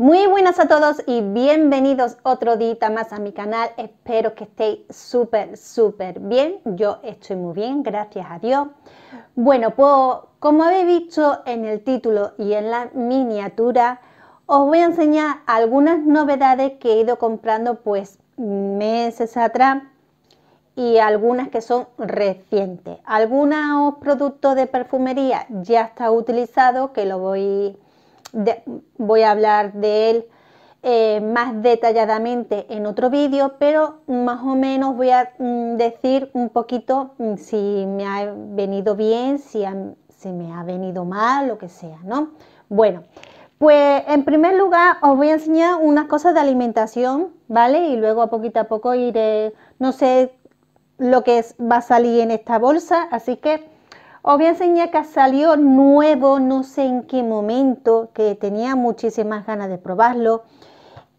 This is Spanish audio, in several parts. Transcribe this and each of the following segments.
Muy buenas a todos y bienvenidos otro día más a mi canal. Espero que estéis súper, súper bien. Yo estoy muy bien, gracias a Dios. Bueno, pues como habéis visto en el título y en la miniatura, os voy a enseñar algunas novedades que he ido comprando pues meses atrás y algunas que son recientes. Algunos productos de perfumería ya está utilizado que lo voy voy a hablar de él eh, más detalladamente en otro vídeo, pero más o menos voy a mm, decir un poquito mm, si me ha venido bien, si, se me ha venido mal, lo que sea, ¿no? Bueno, pues en primer lugar os voy a enseñar unas cosas de alimentación, ¿vale? Y luego a poquito a poco iré, no sé lo que es, va a salir en esta bolsa, así que a enseñar que salió nuevo, no sé en qué momento, que tenía muchísimas ganas de probarlo.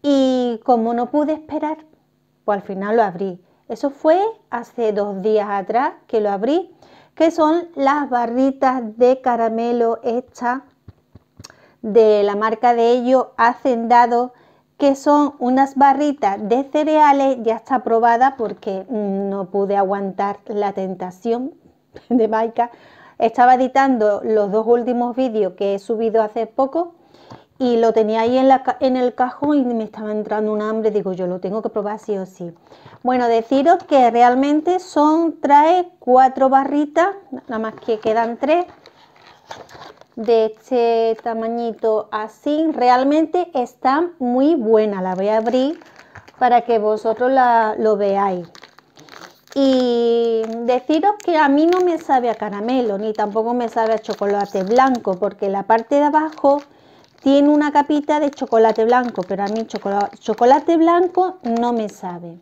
Y como no pude esperar, pues al final lo abrí. Eso fue hace dos días atrás que lo abrí, que son las barritas de caramelo hechas de la marca de ello Hacendado, que son unas barritas de cereales, ya está probada porque mm, no pude aguantar la tentación de Maika, estaba editando los dos últimos vídeos que he subido hace poco y lo tenía ahí en, la, en, el cajón y me estaba entrando un hambre, digo yo lo tengo que probar sí o sí. Bueno, deciros que realmente son, trae cuatro barritas, nada más que quedan tres, de este tamañito así, realmente está muy buena, la voy a abrir para que vosotros lo veáis. Y deciros que a mí no me sabe a caramelo, ni tampoco me sabe a chocolate blanco, porque la parte de abajo tiene una capita de chocolate blanco, pero a mí chocolate, blanco no me sabe.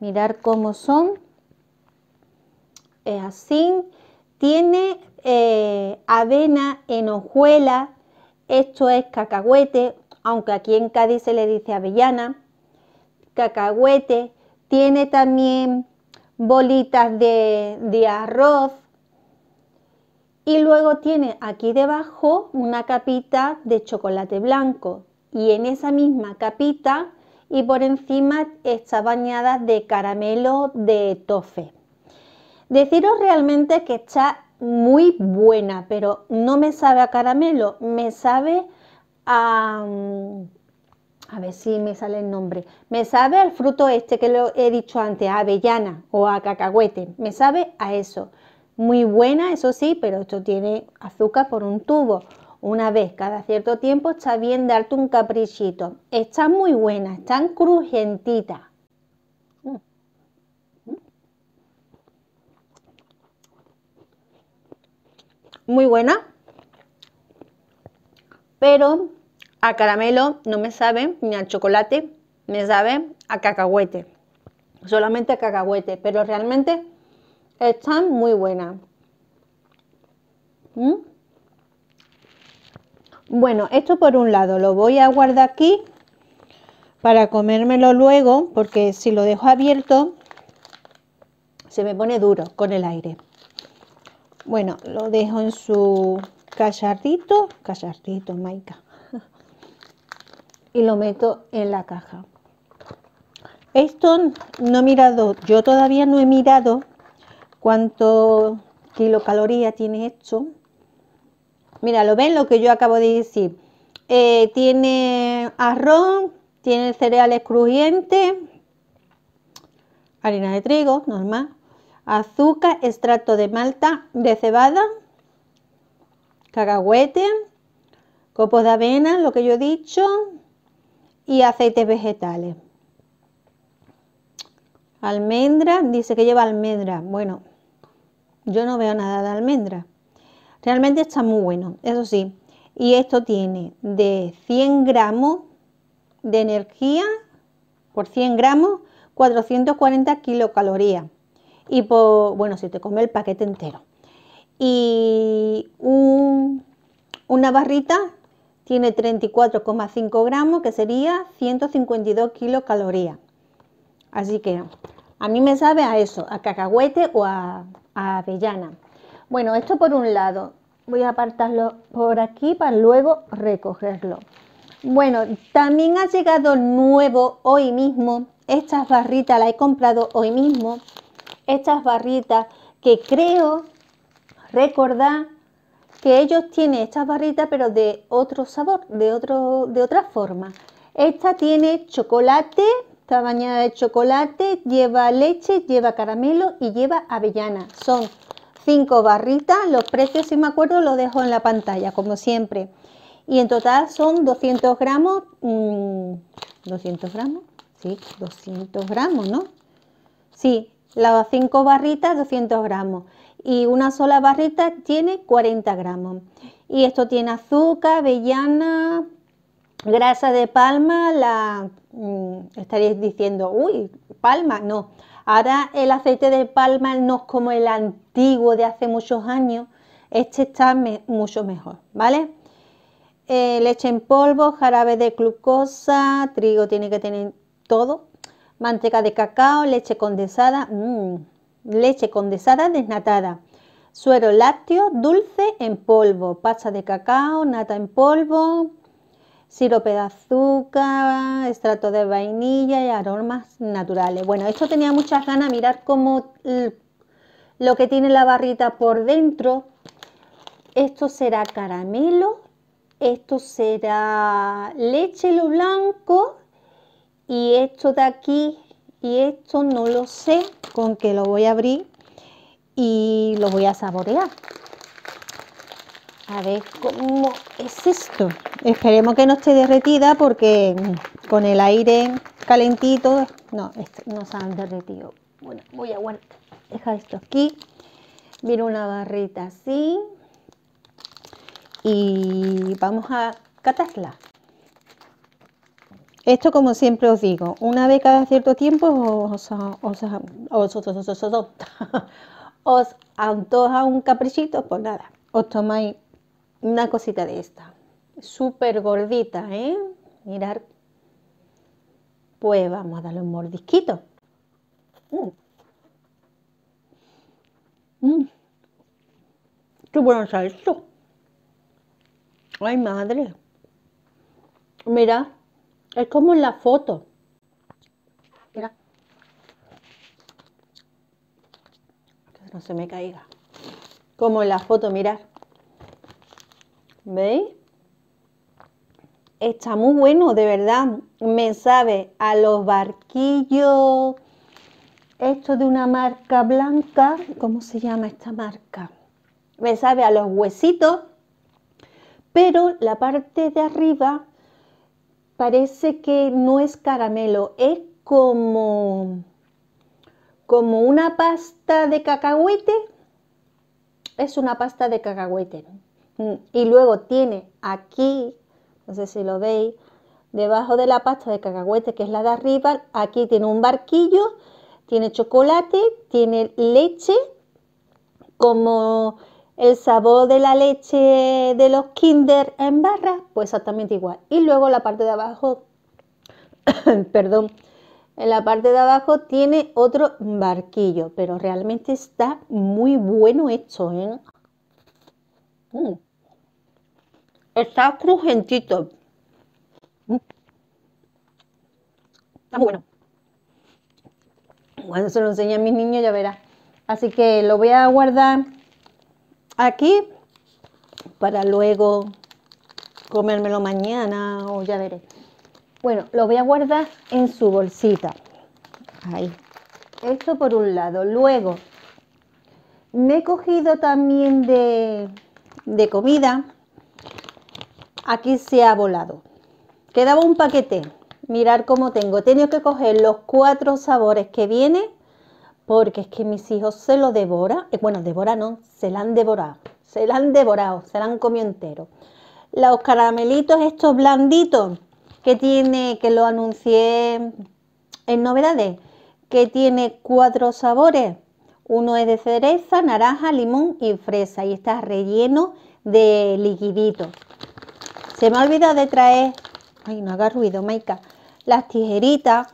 Mirar cómo son. Es eh, así. Tiene eh, avena en hojuela. Esto es cacahuete, aunque aquí en Cádiz se le dice avellana. Cacahuete. Tiene también bolitas de, arroz. Y luego tiene aquí debajo una capita de chocolate blanco. Y en esa misma capita y por encima está bañada de caramelo de tofe. Deciros realmente que está muy buena, pero no me sabe a caramelo, me sabe a, mm, a ver si me sale el nombre, me sabe al fruto este que lo he dicho antes, a avellana o a cacahuete, me sabe a eso. Muy buena, eso sí, pero esto tiene azúcar por un tubo. Una vez cada cierto tiempo está bien darte un caprichito. Está muy buena, están crujentita. Muy buena. Pero a caramelo no me sabe, ni al chocolate, me sabe a cacahuete. Solamente a cacahuete, pero realmente están muy buenas. ¿Mm? Bueno, esto por un lado lo voy a guardar aquí para comérmelo luego, porque si lo dejo abierto se me pone duro con el aire. Bueno, lo dejo en su cacharrito, cacharrito, Maika y lo meto en la caja. Esto no he mirado, yo todavía no he mirado cuánto kilocaloría tiene esto. Mira, ¿lo ven lo que yo acabo de decir? Eh, tiene arroz, tiene cereales crujientes, harina de trigo, normal, azúcar, extracto de malta, de cebada, cacahuete, copos de avena, lo que yo he dicho, y aceites vegetales. Almendra, dice que lleva almendra. Bueno, yo no veo nada de almendra. Realmente está muy bueno, eso sí. Y esto tiene de 100 gramos de energía por 100 gramos 440 kilocalorías. Y por, bueno, si te come el paquete entero. Y una barrita tiene 34,5 gramos, que sería 152 kilocalorías. Así que a mí me sabe a eso, a cacahuete o a, avellana. Bueno, esto por un lado. Voy a apartarlo por aquí para luego recogerlo. Bueno, también ha llegado nuevo hoy mismo. Estas barritas las he comprado hoy mismo. Estas barritas que creo recordar que ellos tienen estas barritas pero de otro sabor, de, de otra forma. Esta tiene chocolate, está bañada de chocolate, lleva leche, lleva caramelo y lleva avellana. Son cinco barritas, los precios si me acuerdo los dejo en la pantalla como siempre. Y en total son 200 gramos, 200 mm, gramos, sí, 200 gramos, ¿no? Sí, las cinco barritas, 200 gramos y una sola barrita tiene 40 gramos. Y esto tiene azúcar, avellana, grasa de palma, la mm, estaréis diciendo, uy, palma, no. Ahora el aceite de palma no es como el antiguo de hace muchos años, este está mucho mejor, ¿vale? Eh, leche en polvo, jarabe de glucosa, trigo tiene que tener todo, manteca de cacao, leche condensada, mmm, leche condensada desnatada, suero lácteo dulce en polvo, pasta de cacao, nata en polvo, sirope de azúcar, extracto de vainilla y aromas naturales. Bueno, esto tenía muchas ganas, mirar cómo lo que tiene la barrita por dentro, esto será caramelo, esto será leche lo blanco y esto de aquí y esto no lo sé con que lo voy a abrir y lo voy a saborear a ver cómo es esto esperemos que no esté derretida porque con el aire calentito no, este, no se han derretido bueno, voy a guardar Deja esto aquí Mira una barrita así y vamos a catarla esto, como siempre os digo, una vez cada cierto tiempo os, os, antoja un caprichito, pues nada, os tomáis una cosita de esta. Súper gordita, ¿eh? Mirar. Pues vamos a darle un mordisquito. Mm. Mm. ¡Qué bueno está ¡Ay, madre! Mirad. Es como en la foto. Mira. Que no se me caiga. Como en la foto, mirad. ¿Veis? Está muy bueno, de verdad. Me sabe a los barquillos. Esto de una marca blanca. ¿Cómo se llama esta marca? Me sabe a los huesitos. Pero la parte de arriba parece que no es caramelo, es como, como una pasta de cacahuete. Es una pasta de cacahuete. Mm, y luego tiene aquí, no sé si lo veis, debajo de la pasta de cacahuete, que es la de arriba, aquí tiene un barquillo, tiene chocolate, tiene leche, como el sabor de la leche de los kinder en barra, pues exactamente igual. Y luego la parte de abajo, perdón, en la parte de abajo tiene otro barquillo, pero realmente está muy bueno esto. ¿eh? Mm. Está crujentito. Mm. Está muy bueno. Cuando se lo enseñe a mis niños ya verá. Así que lo voy a guardar aquí para luego comérmelo mañana o ya veré. Bueno, lo voy a guardar en su bolsita. Ahí. Esto por un lado. Luego, me he cogido también de, comida. Aquí se ha volado. Quedaba un paquete. Mirar cómo tengo. He tenido que coger los cuatro sabores que vienen porque es que mis hijos se lo devoran, eh, bueno, devora no, se la han devorado, se la han devorado, se la han comido entero. Los caramelitos estos blanditos que tiene, que lo anuncié en novedades, que tiene cuatro sabores. Uno es de cereza, naranja, limón y fresa y está relleno de liquidito. Se me ha olvidado de traer, ay no haga ruido Maika, las tijeritas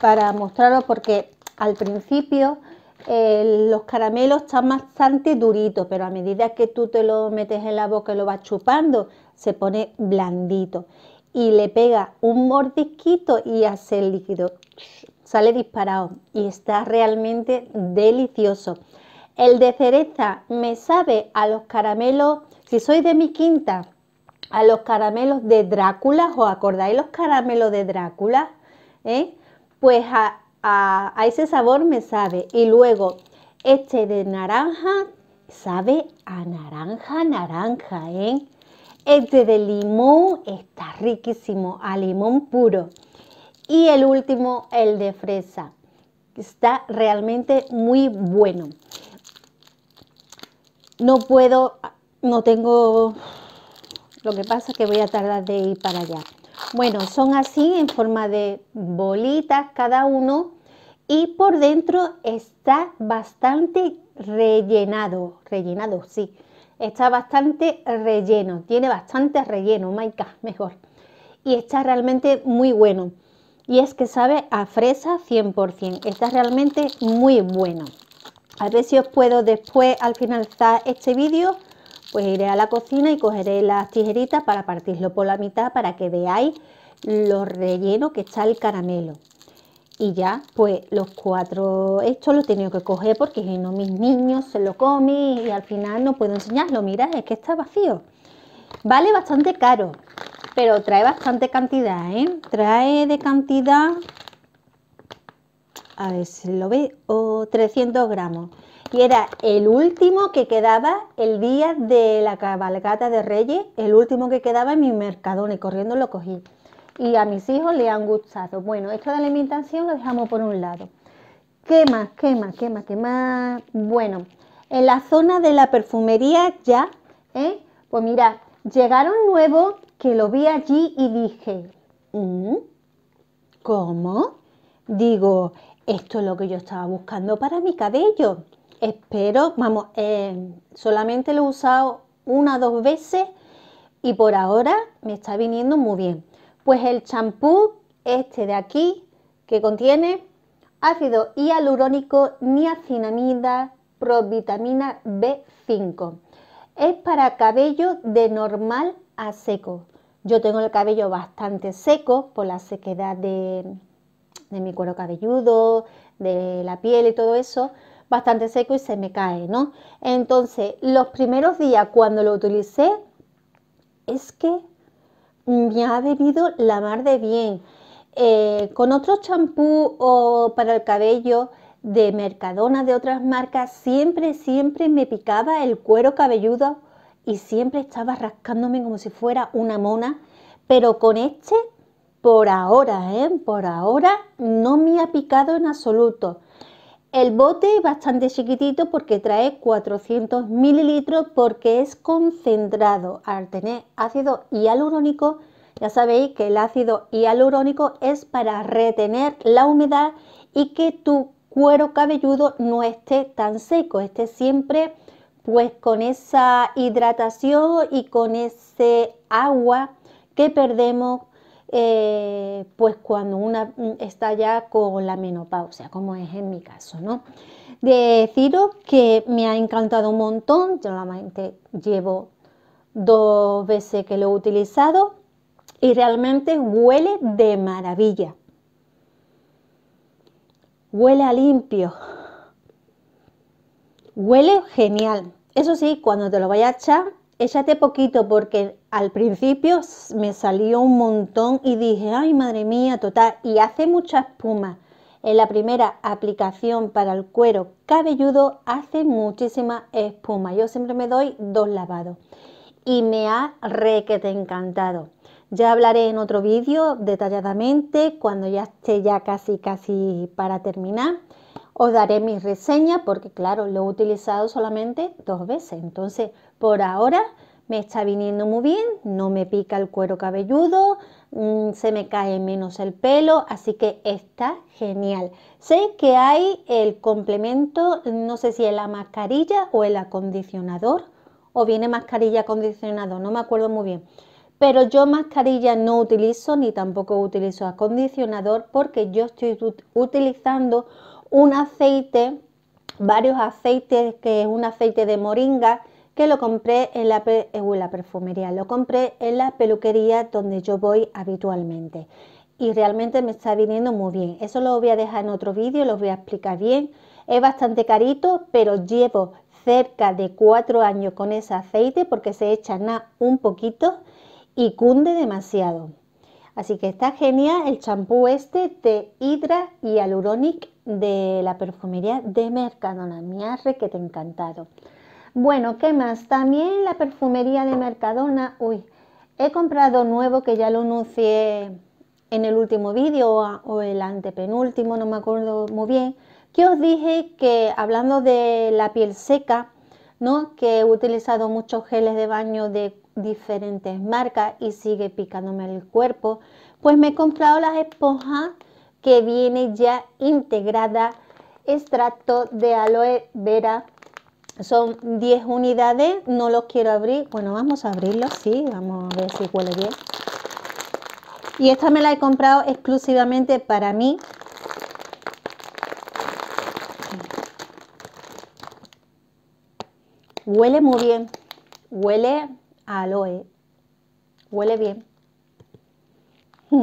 para mostraros porque al principio eh, los caramelos están bastante duritos, pero a medida que tú te lo metes en la boca y lo vas chupando, se pone blandito. Y le pega un mordisquito y hace el líquido. Sale disparado y está realmente delicioso. El de cereza me sabe a los caramelos, si soy de mi quinta, a los caramelos de Drácula, ¿os acordáis los caramelos de Drácula? ¿Eh? Pues a, a, ese sabor me sabe. Y luego, este de naranja sabe a naranja, naranja, ¿eh? Este de limón está riquísimo, a limón puro. Y el último, el de fresa. Está realmente muy bueno. No puedo, no tengo... Lo que pasa es que voy a tardar de ir para allá. Bueno, son así en forma de bolitas cada uno y por dentro está bastante rellenado, rellenado, sí, está bastante relleno, tiene bastante relleno, oh Maika, mejor. Y está realmente muy bueno. Y es que sabe a fresa 100%, está realmente muy bueno. A ver si os puedo después, al finalizar este vídeo, pues iré a la cocina y cogeré las tijeritas para partirlo por la mitad para que veáis lo relleno que está el caramelo. Y ya, pues los cuatro, esto lo he tenido que coger porque si no mis niños se lo comen y al final no puedo enseñarlo. Mirad, es que está vacío. Vale bastante caro, pero trae bastante cantidad, ¿eh? Trae de cantidad, a ver si lo veo, 300 gramos que era el último que quedaba el día de la cabalgata de Reyes, el último que quedaba en mi mercadona y corriendo lo cogí. Y a mis hijos le han gustado. Bueno, esto de alimentación lo dejamos por un lado. ¿Qué más? ¿Qué más? ¿Qué más? ¿Qué más? Bueno, en la zona de la perfumería ya, ¿eh? pues mira, llegaron nuevos que lo vi allí y dije, mm, ¿cómo? Digo, esto es lo que yo estaba buscando para mi cabello. Espero, vamos, eh, solamente lo he usado una o dos veces y por ahora me está viniendo muy bien. Pues el champú, este de aquí, que contiene ácido hialurónico, niacinamida, provitamina B5. Es para cabello de normal a seco. Yo tengo el cabello bastante seco por la sequedad de mi cuero cabelludo, de la piel y todo eso, bastante seco y se me cae, ¿no? Entonces, los primeros días cuando lo utilicé, es que me ha venido la mar de bien. Eh, con otro champú o para el cabello de Mercadona, de otras marcas, siempre, siempre me picaba el cuero cabelludo y siempre estaba rascándome como si fuera una mona. Pero con este, por ahora, ¿eh? por ahora, no me ha picado en absoluto. El bote es bastante chiquitito porque trae 400 mililitros porque es concentrado. Al tener ácido hialurónico, ya sabéis que el ácido hialurónico es para retener la humedad y que tu cuero cabelludo no esté tan seco, esté siempre pues con esa hidratación y con ese agua que perdemos eh, pues cuando una mm, está ya con la menopausia, como es en mi caso, ¿no? deciros que me ha encantado un montón, solamente llevo dos veces que lo he utilizado y realmente huele de maravilla. Huele a limpio. Huele genial. Eso sí, cuando te lo vayas a echar, échate poquito porque al principio me salió un montón y dije, ay madre mía, total, y hace mucha espuma. En la primera aplicación para el cuero cabelludo hace muchísima espuma. Yo siempre me doy dos lavados y me ha re te encantado. Ya hablaré en otro vídeo detalladamente cuando ya esté ya casi casi para terminar. Os daré mi reseña, porque claro, lo he utilizado solamente dos veces. Entonces, por ahora me está viniendo muy bien, no me pica el cuero cabelludo, mm, se me cae menos el pelo, así que está genial. Sé que hay el complemento, no sé si es la mascarilla o el acondicionador, o viene mascarilla acondicionador, no me acuerdo muy bien. Pero yo mascarilla no utilizo ni tampoco utilizo acondicionador porque yo estoy utilizando un aceite, varios aceites que es un aceite de moringa que lo compré en eh, la, perfumería, lo compré en la peluquería donde yo voy habitualmente. Y realmente me está viniendo muy bien. Eso lo voy a dejar en otro vídeo, lo voy a explicar bien. Es bastante carito, pero llevo cerca de cuatro años con ese aceite porque se echa nada un poquito y cunde demasiado. Así que está genial el champú este de Hydra y Aluronic de la perfumería de Mercadona. Me ha que te encantado. Bueno, ¿qué más? También la perfumería de Mercadona, uy, he comprado nuevo que ya lo anuncié en el último vídeo o, el antepenúltimo, no me acuerdo muy bien, que os dije que hablando de la piel seca, ¿no? que he utilizado muchos geles de baño de diferentes marcas y sigue picándome el cuerpo, pues me he comprado las esponjas que viene ya integrada extracto de aloe vera son 10 unidades, no los quiero abrir. Bueno, vamos a abrirlos, sí, vamos a ver si huele bien. Y esta me la he comprado exclusivamente para mí. Huele muy bien, huele a aloe, huele bien,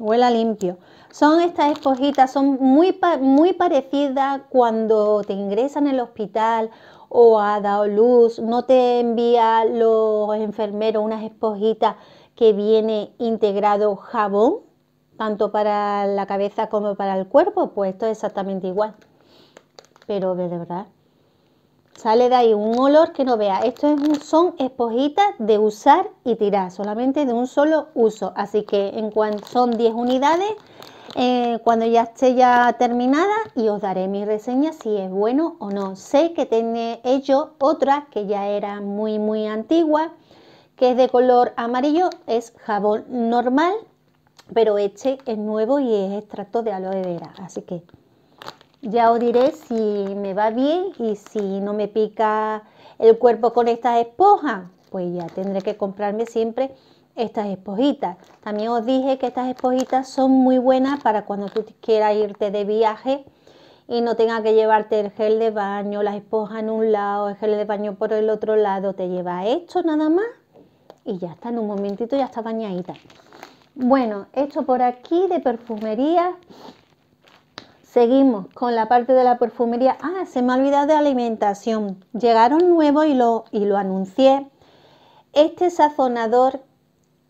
huele limpio. Son estas esponjitas, son muy, muy parecidas cuando te ingresan en el hospital o ha dado luz, no te envían los enfermeros unas esponjitas que viene integrado jabón, tanto para la cabeza como para el cuerpo, pues esto es exactamente igual. Pero de verdad, sale de ahí un olor que no vea. Esto es son esponjitas de usar y tirar, solamente de un solo uso. Así que en cuanto son 10 unidades, eh, cuando ya esté ya terminada y os daré mi reseña si es bueno o no. Sé que tiene hecho otra que ya era muy muy antigua, que es de color amarillo, es jabón normal, pero este es nuevo y es extracto de aloe vera, así que ya os diré si me va bien y si no me pica el cuerpo con esta esponjas, pues ya tendré que comprarme siempre estas esponjitas. También os dije que estas esponjitas son muy buenas para cuando tú quieras irte de viaje y no tengas que llevarte el gel de baño, las esponjas en un lado, el gel de baño por el otro lado. Te lleva esto nada más y ya está, en un momentito ya está bañadita. Bueno, esto por aquí de perfumería. Seguimos con la parte de la perfumería. Ah, se me ha olvidado de alimentación. Llegaron nuevos y lo, y lo anuncié. Este sazonador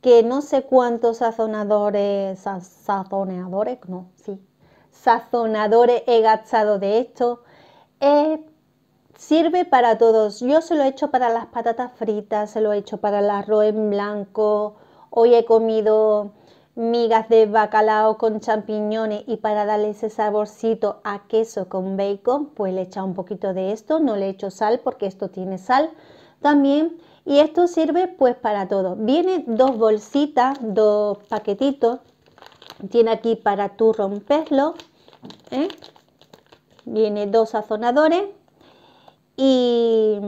que no sé cuántos sazonadores, sazonadores, no, sí, sazonadores he gastado de esto. Eh, sirve para todos. Yo se lo he hecho para las patatas fritas, se lo he hecho para el arroz en blanco. Hoy he comido migas de bacalao con champiñones y para darle ese saborcito a queso con bacon, pues le he echado un poquito de esto. No le he hecho sal porque esto tiene sal. También y esto sirve pues para todo. Viene dos bolsitas, dos paquetitos. Tiene aquí para tú romperlo. ¿eh? Viene dos sazonadores. Y,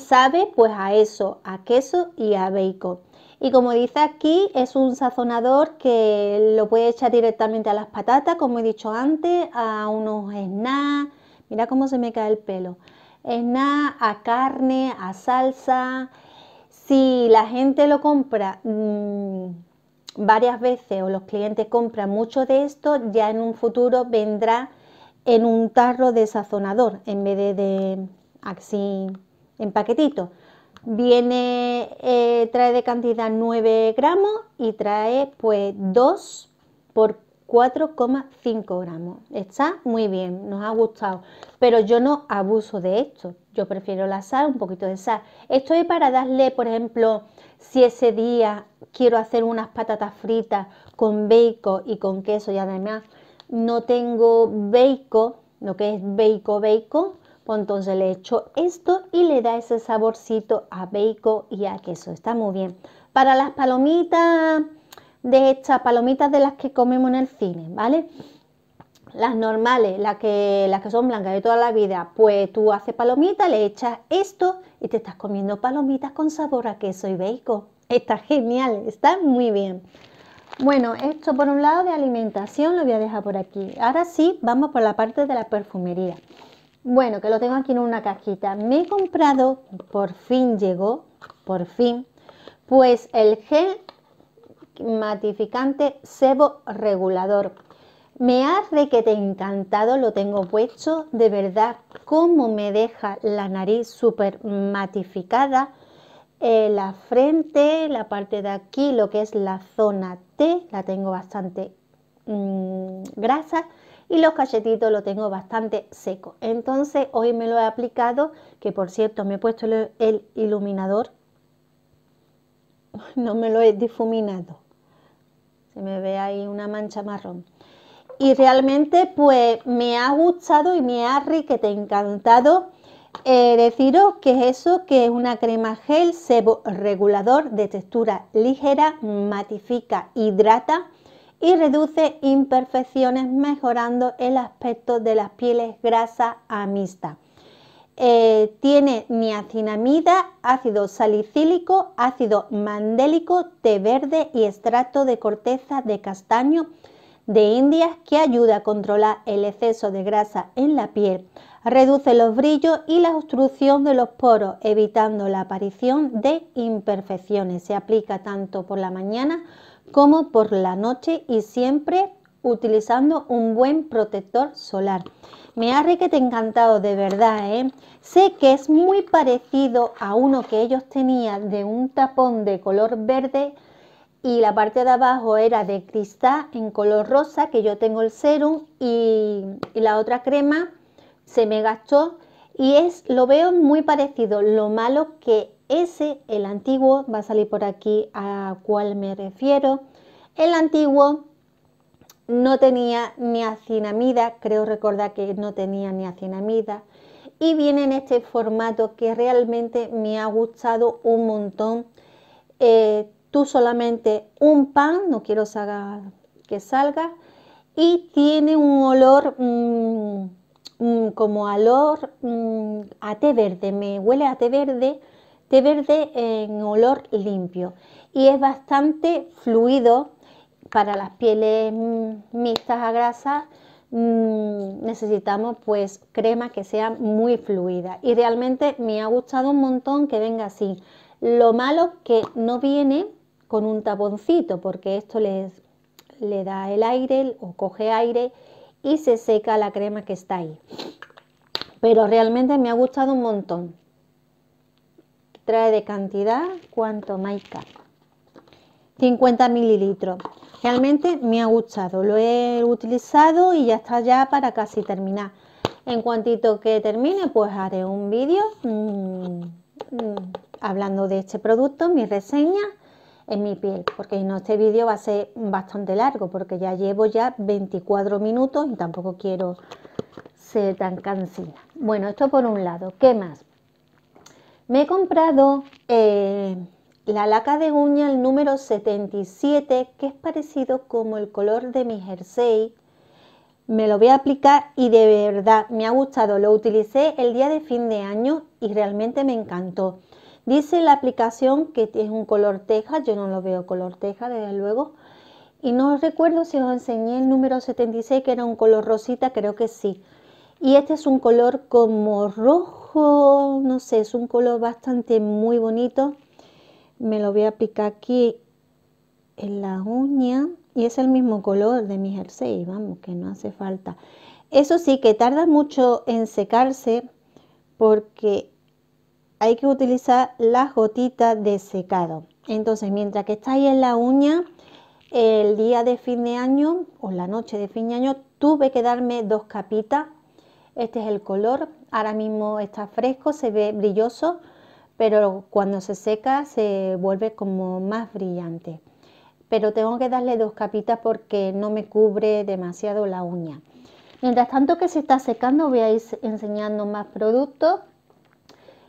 sabe pues a eso, a queso y a bacon. Y como dice aquí, es un sazonador que lo puede echar directamente a las patatas, como he dicho antes, a unos snacks. Mira cómo se me cae el pelo nada a carne, a salsa. Si la gente lo compra mm, varias veces o los clientes compran mucho de esto, ya en un futuro vendrá en un tarro de sazonador en vez de, así en paquetito Viene, eh, trae de cantidad 9 gramos y trae pues 2 por 4,5 gramos. Está muy bien, nos ha gustado, pero yo no abuso de esto. Yo prefiero la sal, un poquito de sal. Estoy para darle, por ejemplo, si ese día quiero hacer unas patatas fritas con bacon y con queso y además no tengo bacon, lo que es bacon, bacon, pues entonces le echo esto y le da ese saborcito a bacon y a queso. Está muy bien. Para las palomitas de estas palomitas de las que comemos en el cine, ¿vale? Las normales, las que, las que son blancas de toda la vida, pues tú haces palomitas, le echas esto y te estás comiendo palomitas con sabor a queso y bacon. Está genial, está muy bien. Bueno, esto por un lado de alimentación lo voy a dejar por aquí. Ahora sí, vamos por la parte de la perfumería. Bueno, que lo tengo aquí en una cajita. Me he comprado, por fin llegó, por fin, pues el gel matificante sebo regulador. Me hace que te encantado, lo tengo puesto, de verdad, como me deja la nariz súper matificada, eh, la frente, la parte de aquí, lo que es la zona T, la tengo bastante mm, grasa y los cachetitos lo tengo bastante seco. Entonces hoy me lo he aplicado, que por cierto me he puesto el iluminador, no me lo he difuminado se me ve ahí una mancha marrón. Y realmente pues me ha gustado y me ha te encantado eh, deciros que es eso, que es una crema gel sebo regulador de textura ligera, matifica, hidrata y reduce imperfecciones mejorando el aspecto de las pieles grasa a mixta. Eh, tiene niacinamida, ácido salicílico, ácido mandélico, té verde y extracto de corteza de castaño de indias que ayuda a controlar el exceso de grasa en la piel, reduce los brillos y la obstrucción de los poros, evitando la aparición de imperfecciones. Se aplica tanto por la mañana como por la noche y siempre utilizando un buen protector solar. Me ha requete encantado, de verdad, ¿eh? Sé que es muy parecido a uno que ellos tenían de un tapón de color verde y la parte de abajo era de cristal en color rosa, que yo tengo el serum, y, la otra crema se me gastó y es lo veo muy parecido lo malo que ese el antiguo va a salir por aquí a cuál me refiero el antiguo no tenía ni acinamida, creo recordar que no tenía ni acinamida, y viene en este formato que realmente me ha gustado un montón. Eh, tú solamente un pan, no quiero que salga, y tiene un olor mm, mm, como olor mm, a té verde, me huele a té verde, té verde en olor limpio y es bastante fluido para las pieles mm, mixtas a grasa mm, necesitamos pues crema que sea muy fluida y realmente me ha gustado un montón que venga así lo malo que no viene con un taboncito porque esto le, da el aire o coge aire y se seca la crema que está ahí pero realmente me ha gustado un montón trae de cantidad cuanto más 50 mililitros. Realmente me ha gustado, lo he utilizado y ya está ya para casi terminar. En cuantito que termine, pues haré un vídeo mm, mm, hablando de este producto, mi reseña en mi piel, porque no este vídeo va a ser bastante largo, porque ya llevo ya 24 minutos y tampoco quiero ser tan cansina. Bueno, esto por un lado. ¿Qué más? Me he comprado... Eh, la laca de uña el número 77, que es parecido como el color de mi jersey, me lo voy a aplicar y de verdad me ha gustado. Lo utilicé el día de fin de año y realmente me encantó. Dice la aplicación que es un color teja, yo no lo veo color teja desde luego. Y no recuerdo si os enseñé el número 76 que era un color rosita, creo que sí. Y este es un color como rojo, no sé, es un color bastante muy bonito me lo voy a aplicar aquí en la uña y es el mismo color de mi jersey, vamos, que no hace falta. Eso sí, que tarda mucho en secarse porque hay que utilizar las gotitas de secado. Entonces, mientras que está ahí en la uña, el día de fin de año o la noche de fin de año tuve que darme dos capitas. Este es el color, ahora mismo está fresco, se ve brilloso, pero cuando se seca se vuelve como más brillante. Pero tengo que darle dos capitas porque no me cubre demasiado la uña. Mientras tanto que se está secando voy a ir enseñando más productos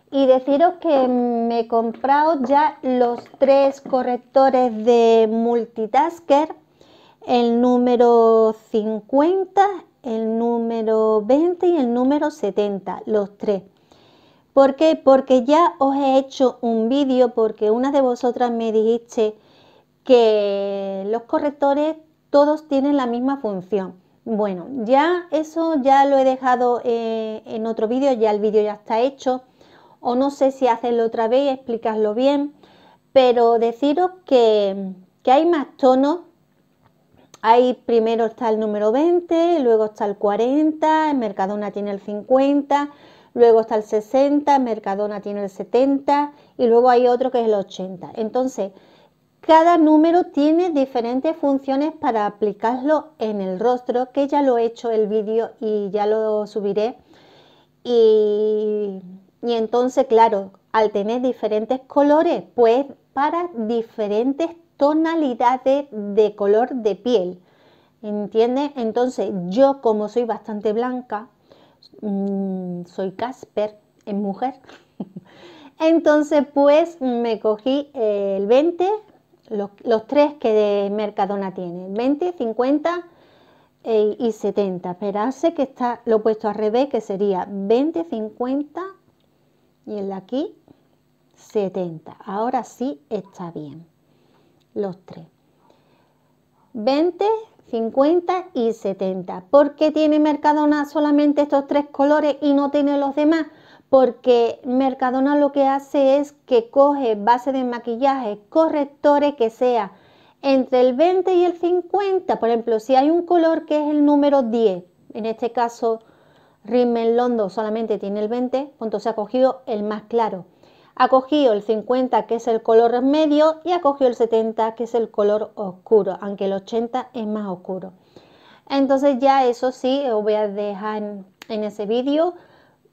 y deciros que me he comprado ya los tres correctores de multitasker, el número 50, el número 20 y el número 70, los tres. ¿Por qué? Porque ya os he hecho un vídeo porque una de vosotras me dijiste que los correctores todos tienen la misma función. Bueno, ya eso ya lo he dejado eh, en otro vídeo, ya el vídeo ya está hecho. O no sé si hacerlo otra vez y explicarlo bien, pero deciros que, hay más tonos. Hay primero está el número 20, luego está el 40, en Mercadona tiene el 50, luego está el 60, Mercadona tiene el 70 y luego hay otro que es el 80. Entonces, cada número tiene diferentes funciones para aplicarlo en el rostro, que ya lo he hecho el vídeo y ya lo subiré. Y, entonces, claro, al tener diferentes colores, pues para diferentes tonalidades de color de piel. ¿Entiendes? Entonces, yo como soy bastante blanca, Mm, soy Casper en mujer. Entonces, pues me cogí el 20, los, tres que de Mercadona tiene, 20, 50 eh, y 70. Esperarse que está lo puesto al revés, que sería 20, 50 y el de aquí 70. Ahora sí está bien, los tres. 20, 50 y 70. ¿Por qué tiene Mercadona solamente estos tres colores y no tiene los demás? Porque Mercadona lo que hace es que coge base de maquillaje, correctores que sea entre el 20 y el 50. Por ejemplo, si hay un color que es el número 10, en este caso Rimmel Londo solamente tiene el 20, pues entonces ha cogido el más claro acogió el 50 que es el color medio y acogió el 70 que es el color oscuro, aunque el 80 es más oscuro. Entonces ya eso sí, os voy a dejar en, ese vídeo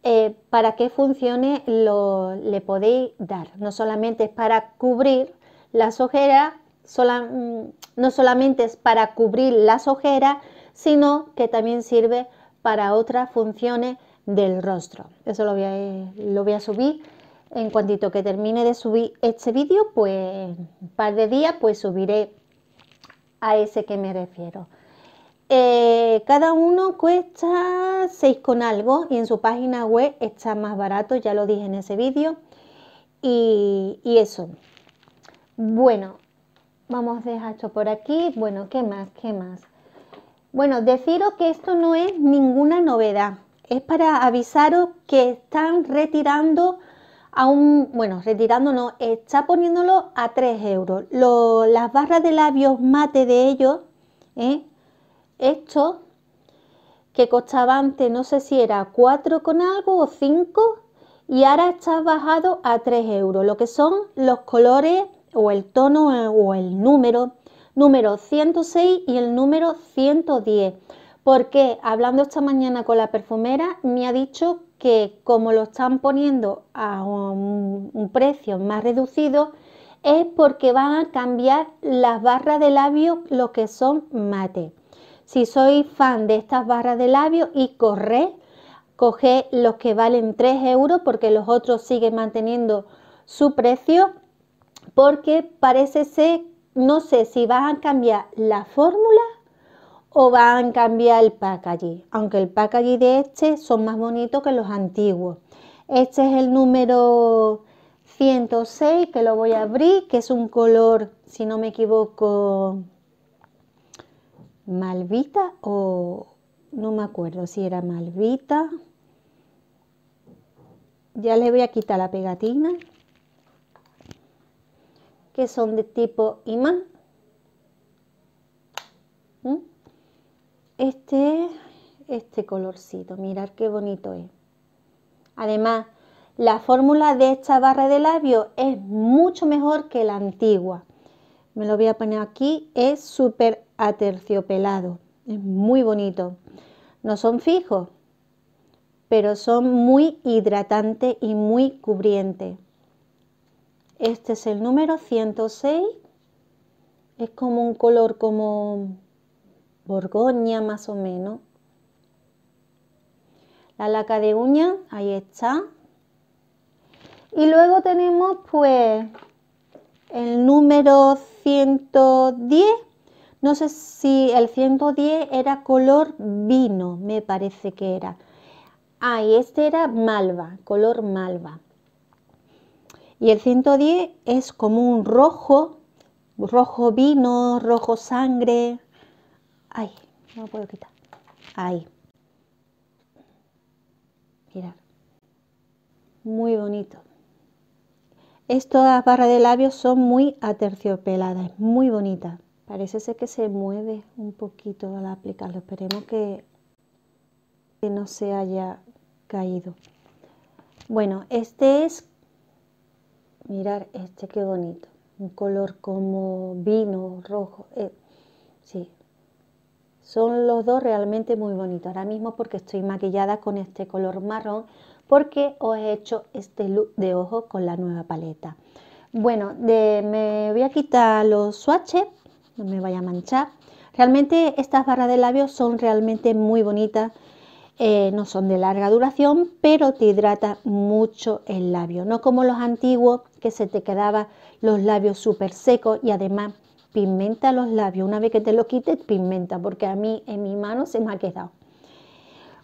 eh, para qué funcione lo, le podéis dar. No solamente es para cubrir las ojeras, mm, no solamente es para cubrir las ojeras, sino que también sirve para otras funciones del rostro. Eso lo voy a subir en cuanto que termine de subir este vídeo, pues un par de días, pues subiré a ese que me refiero. Eh, cada uno cuesta 6 con algo y en su página web está más barato, ya lo dije en ese vídeo. Y, y, eso. Bueno, vamos a dejar esto por aquí. Bueno, ¿qué más? ¿Qué más? Bueno, deciros que esto no es ninguna novedad. Es para avisaros que están retirando Aún, bueno, retirándonos, está poniéndolo a 3 euros. las barras de labios mate de ellos, ¿eh? que costaba antes, no sé si era 4 con algo o 5, y ahora está bajado a 3 euros, lo que son los colores o el tono o el número, número 106 y el número 110. Porque hablando esta mañana con la perfumera, me ha dicho que como lo están poniendo a un, precio más reducido, es porque van a cambiar las barras de labio lo que son mate. Si sois fan de estas barras de labio y corré coge los que valen 3 euros porque los otros siguen manteniendo su precio porque parece ser, no sé si van a cambiar la fórmula o van a cambiar el packaging, aunque el packaging de este son más bonitos que los antiguos. Este es el número 106 que lo voy a abrir, que es un color, si no me equivoco, malvita o no me acuerdo si era malvita. Ya le voy a quitar la pegatina, que son de tipo imán. ¿Mm? este este colorcito, mirar qué bonito es. Además, la fórmula de esta barra de labios es mucho mejor que la antigua. Me lo voy a poner aquí, es súper aterciopelado, es muy bonito. No son fijos, pero son muy hidratantes y muy cubrientes. Este es el número 106, es como un color como Borgoña más o menos. La laca de uña, ahí está. Y luego tenemos pues el número 110. No sé si el 110 era color vino, me parece que era. Ah, y este era malva, color malva. Y el 110 es como un rojo, rojo vino, rojo sangre, Ahí, no lo puedo quitar. Ahí. Mirad. Muy bonito. Estas barras de labios son muy aterciopeladas, muy bonitas. Parece ser que se mueve un poquito al aplicarlo. Esperemos que, que no se haya caído. Bueno, este es, mirar este qué bonito, un color como vino rojo, eh, sí, son los dos realmente muy bonitos. Ahora mismo porque estoy maquillada con este color marrón porque os he hecho este look de ojos con la nueva paleta. Bueno, me voy a quitar los swatches, no me vaya a manchar. Realmente estas barras de labios son realmente muy bonitas. Eh, no son de larga duración, pero te hidrata mucho el labio. No como los antiguos que se te quedaban los labios súper secos y además pigmenta los labios. Una vez que te lo quites, pigmenta, porque a mí en mi mano se me ha quedado.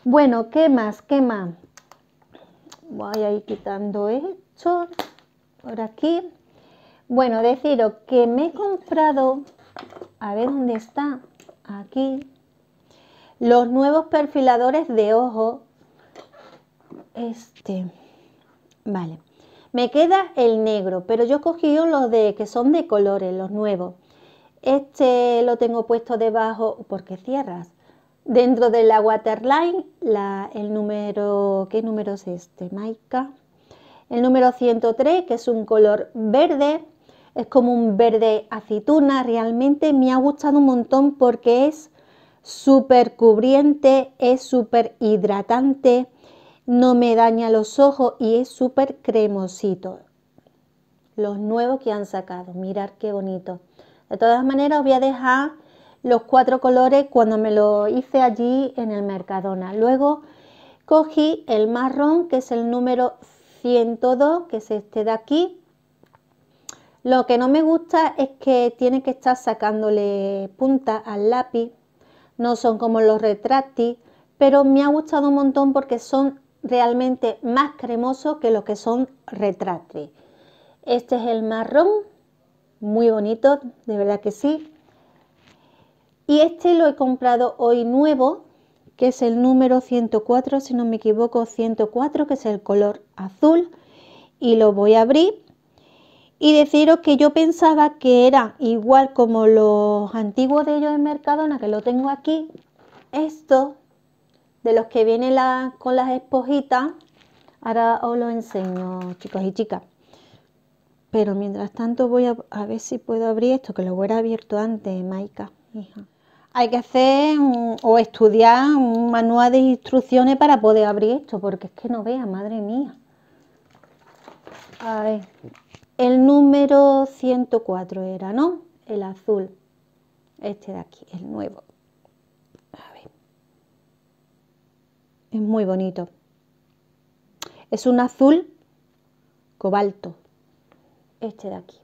Bueno, ¿qué más? ¿Qué más? Voy a ir quitando esto por aquí. Bueno, deciros que me he comprado, a ver dónde está, aquí, los nuevos perfiladores de ojo. Este, vale. Me queda el negro, pero yo he cogido los de que son de colores, los nuevos. Este lo tengo puesto debajo porque cierras. Dentro de la waterline, el número, ¿qué número es este, Maika? El número 103, que es un color verde, es como un verde aceituna, realmente me ha gustado un montón porque es súper cubriente, es súper hidratante, no me daña los ojos y es súper cremosito. Los nuevos que han sacado, mirar qué bonito. De todas maneras, os voy a dejar los cuatro colores cuando me lo hice allí en el Mercadona. Luego cogí el marrón, que es el número 102, que es este de aquí. Lo que no me gusta es que tiene que estar sacándole punta al lápiz. No son como los retráctiles, pero me ha gustado un montón porque son realmente más cremosos que los que son retráctiles. Este es el marrón muy bonito, de verdad que sí. Y este lo he comprado hoy nuevo, que es el número 104, si no me equivoco, 104, que es el color azul. Y lo voy a abrir y deciros que yo pensaba que era igual como los antiguos de ellos en Mercadona, que lo tengo aquí, esto de los que vienen con las espojitas. ahora os lo enseño chicos y chicas. Pero mientras tanto voy a, ver si puedo abrir esto, que lo hubiera abierto antes, Maika, Hay que hacer o estudiar un manual de instrucciones para poder abrir esto, porque es que no vea, madre mía. A ver, el número 104 era, ¿no? El azul, este de aquí, el nuevo. A ver. Es muy bonito. Es un azul cobalto este de aquí.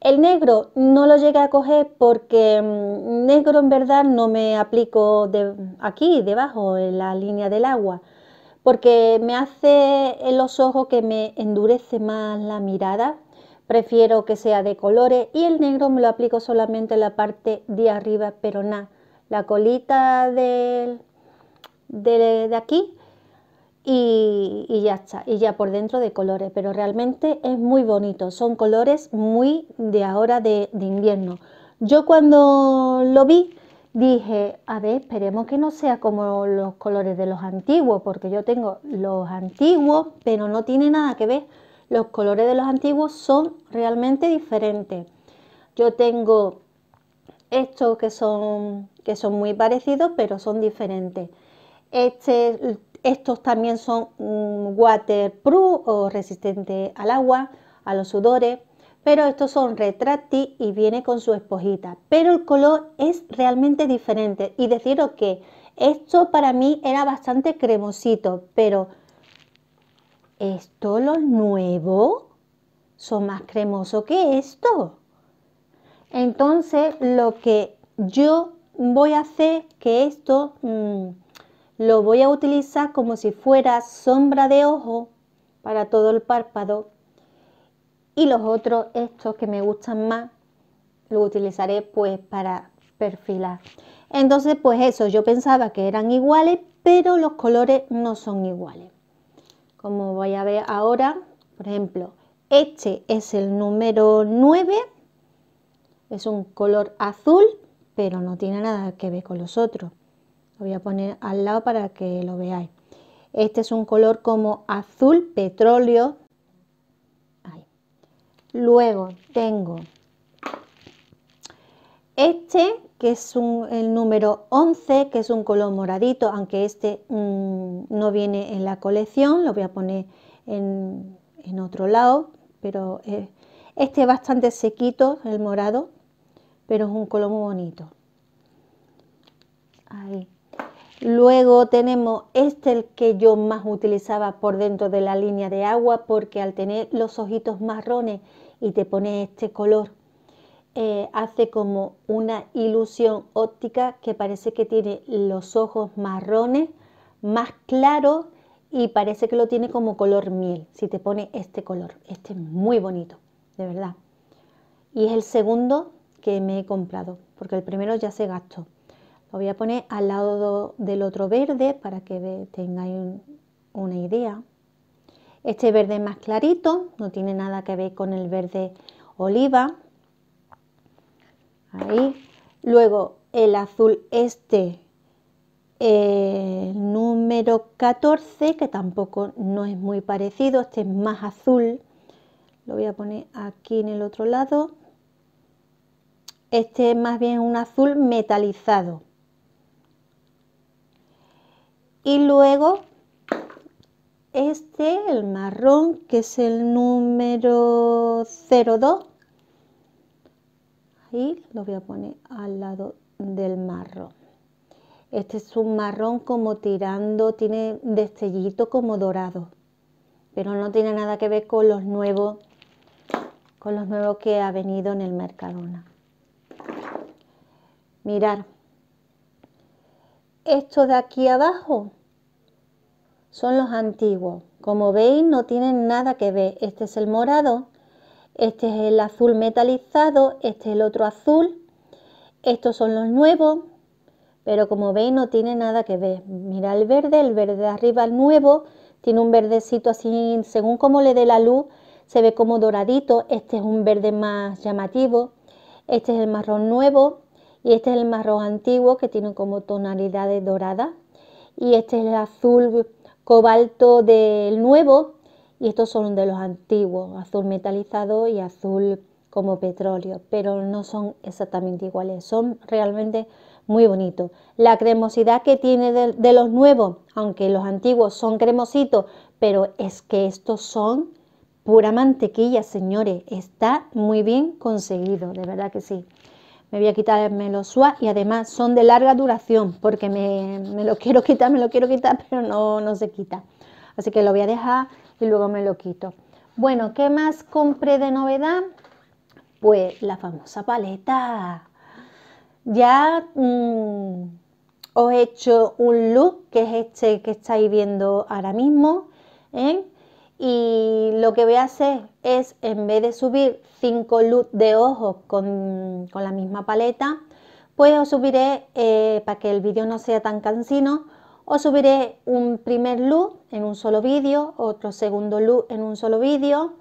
El negro no lo llegué a coger porque mm, negro en verdad no me aplico de aquí, debajo, en la línea del agua, porque me hace en los ojos que me endurece más la mirada. Prefiero que sea de colores y el negro me lo aplico solamente en la parte de arriba, pero nada. La colita de, de aquí y, ya está, y ya por dentro de colores, pero realmente es muy bonito, son colores muy de ahora de, invierno. Yo cuando lo vi dije, a ver, esperemos que no sea como los colores de los antiguos, porque yo tengo los antiguos, pero no tiene nada que ver. Los colores de los antiguos son realmente diferentes. Yo tengo estos que son, que son muy parecidos, pero son diferentes. Este estos también son waterproof o resistente al agua, a los sudores, pero estos son retráctil y viene con su espojita. Pero el color es realmente diferente y deciros que esto para mí era bastante cremosito, pero esto los nuevos son más cremosos que esto. Entonces lo que yo voy a hacer que esto... Mm, lo voy a utilizar como si fuera sombra de ojo para todo el párpado y los otros estos que me gustan más lo utilizaré pues para perfilar entonces pues eso yo pensaba que eran iguales pero los colores no son iguales como voy a ver ahora por ejemplo este es el número 9 es un color azul pero no tiene nada que ver con los otros voy a poner al lado para que lo veáis. Este es un color como azul petróleo. Luego tengo este que es un, el número 11, que es un color moradito, aunque este mm, no viene en la colección, lo voy a poner en, otro lado, pero eh, este es bastante sequito, el morado, pero es un color muy bonito. Ahí. Luego tenemos este el que yo más utilizaba por dentro de la línea de agua porque al tener los ojitos marrones y te pone este color eh, hace como una ilusión óptica que parece que tiene los ojos marrones más claros y parece que lo tiene como color miel si te pone este color. Este es muy bonito, de verdad. Y es el segundo que me he comprado porque el primero ya se gastó. Lo voy a poner al lado del otro verde para que tengáis una idea. Este verde es más clarito, no tiene nada que ver con el verde oliva. Ahí. Luego el azul este, número 14, que tampoco no es muy parecido, este es más azul. Lo voy a poner aquí en el otro lado. Este es más bien un azul metalizado. Y luego este, el marrón, que es el número 02. Ahí lo voy a poner al lado del marrón. Este es un marrón como tirando, tiene destellito como dorado, pero no tiene nada que ver con los nuevos, con los nuevos que ha venido en el Mercadona. Mirar. Esto de aquí abajo son los antiguos. Como veis no tienen nada que ver. Este es el morado, este es el azul metalizado, este es el otro azul. Estos son los nuevos, pero como veis no tiene nada que ver. Mira el verde, el verde de arriba, el nuevo, tiene un verdecito así, según como le dé la luz, se ve como doradito. Este es un verde más llamativo, este es el marrón nuevo, y este es el marrón antiguo que tiene como tonalidades doradas. Y este es el azul cobalto del nuevo. Y estos son de los antiguos, azul metalizado y azul como petróleo, pero no son exactamente iguales, son realmente muy bonitos. La cremosidad que tiene de, los nuevos, aunque los antiguos son cremositos, pero es que estos son pura mantequilla, señores, está muy bien conseguido, de verdad que sí me voy a quitarme los Swag y además son de larga duración porque me, me, lo quiero quitar, me lo quiero quitar, pero no, no se quita. Así que lo voy a dejar y luego me lo quito. Bueno, ¿qué más compré de novedad? Pues la famosa paleta. Ya mm, os he hecho un look, que es este que estáis viendo ahora mismo. ¿eh? Y lo que voy a hacer es, en vez de subir 5 luz de ojos con, la misma paleta, pues os subiré, eh, para que el vídeo no sea tan cansino, os subiré un primer look en un solo vídeo, otro segundo look en un solo vídeo,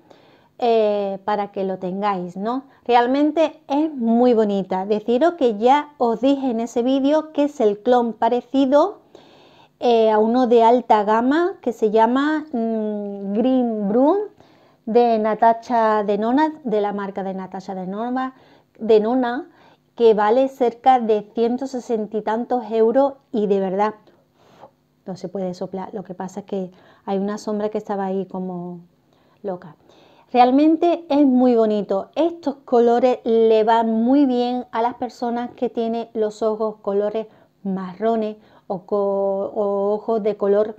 eh, para que lo tengáis, ¿no? Realmente es muy bonita. Deciros que ya os dije en ese vídeo que es el clon parecido eh, a uno de alta gama que se llama mm, Green Broom de Natasha Nona de la marca de Natasha de Nona que vale cerca de 160 y tantos euros y de verdad no se puede soplar. Lo que pasa es que hay una sombra que estaba ahí como loca. Realmente es muy bonito. Estos colores le van muy bien a las personas que tienen los ojos colores marrones o, ojos de color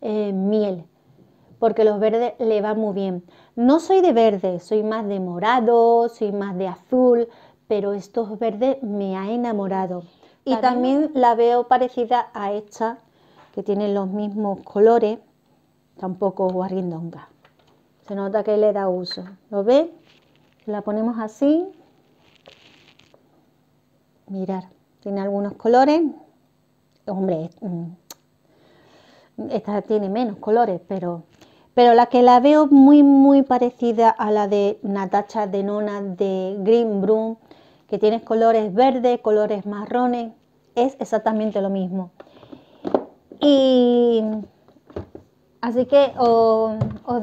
eh, miel porque los verdes le van muy bien. No soy de verde, soy más de morado, soy más de azul, pero estos verdes me ha enamorado. Y también la veo parecida a esta, que tiene los mismos colores, tampoco guarrindonga. Se nota que le da uso. ¿Lo ve? La ponemos así. Mirar, tiene algunos colores. Hombre, mm, esta tiene menos colores, pero pero la que la veo muy muy parecida a la de Natacha Denona de Green Broom, que tiene colores verdes, colores marrones, es exactamente lo mismo. Y así que os,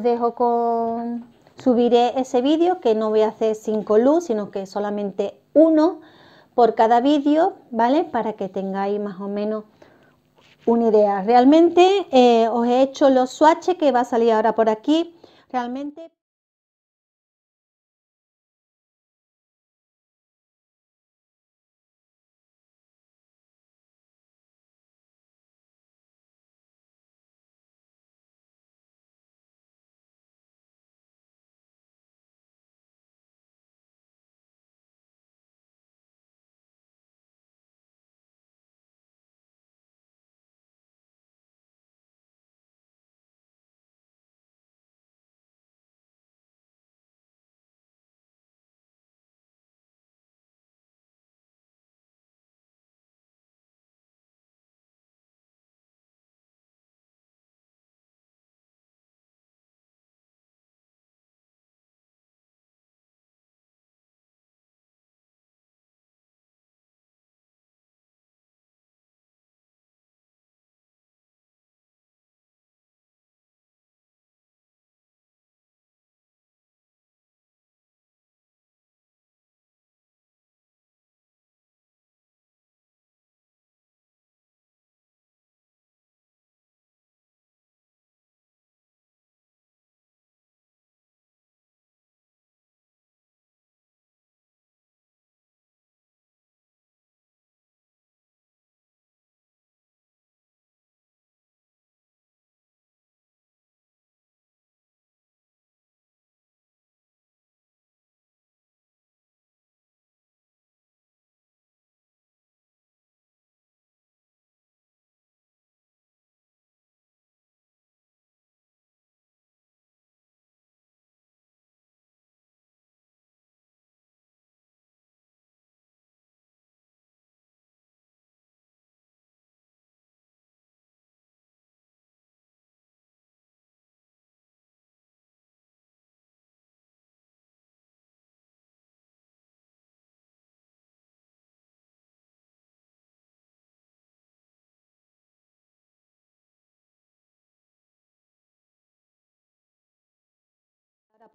dejo con... Subiré ese vídeo que no voy a hacer 5 luz, sino que solamente uno por cada vídeo, ¿vale? Para que tengáis más o menos una idea. Realmente eh, os he hecho los swatches que va a salir ahora por aquí. Realmente.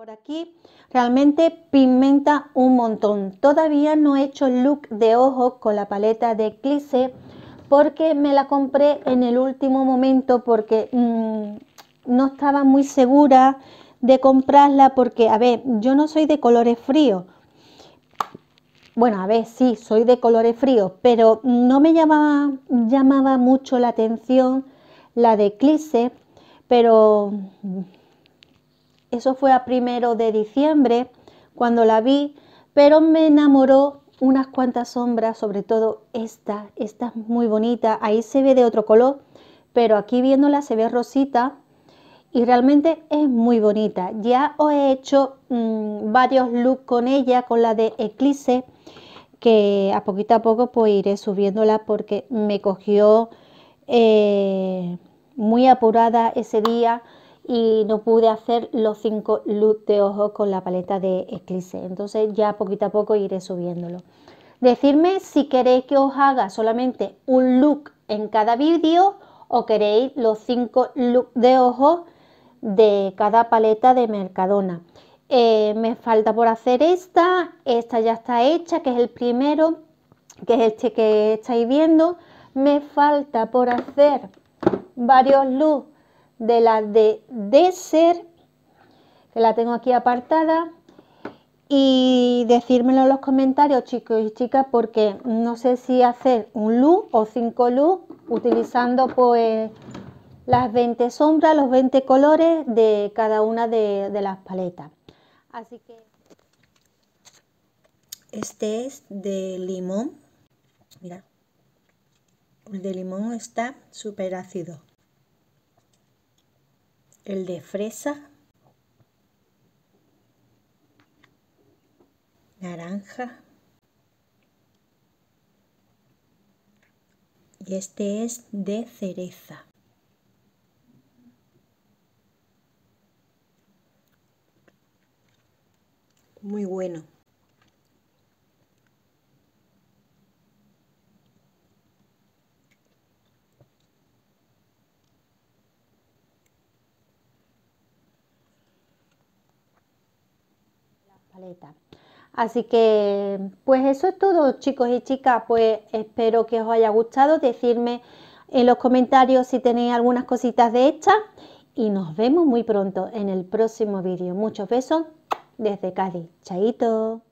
por aquí. Realmente pigmenta un montón. Todavía no he hecho look de ojos con la paleta de Eclipse porque me la compré en el último momento porque mm, no estaba muy segura de comprarla porque, a ver, yo no soy de colores fríos. Bueno, a ver, sí, soy de colores fríos, pero no me llamaba, llamaba mucho la atención la de Eclipse, pero eso fue a primero de diciembre cuando la vi, pero me enamoró unas cuantas sombras, sobre todo esta, esta es muy bonita, ahí se ve de otro color, pero aquí viéndola se ve rosita y realmente es muy bonita. Ya os he hecho mm, varios looks con ella, con la de Eclipse, que a poquito a poco pues iré subiéndola porque me cogió eh, muy apurada ese día y no pude hacer los cinco looks de ojos con la paleta de Eclipse. Entonces ya poquito a poco iré subiéndolo. decirme si queréis que os haga solamente un look en cada vídeo o queréis los cinco looks de ojos de cada paleta de Mercadona. Eh, me falta por hacer esta, esta ya está hecha, que es el primero, que es este que estáis viendo. Me falta por hacer varios looks de la de ser que la tengo aquí apartada, y decírmelo en los comentarios, chicos y chicas, porque no sé si hacer un look o cinco looks utilizando pues las 20 sombras, los 20 colores de cada una de, de las paletas. Así que este es de limón. Mira, el de limón está súper ácido el de fresa, naranja y este es de cereza. Muy bueno. Así que, pues eso es todo, chicos y chicas. Pues espero que os haya gustado. Decirme en los comentarios si tenéis algunas cositas de estas. Y nos vemos muy pronto en el próximo vídeo. Muchos besos desde Cádiz. Chaito.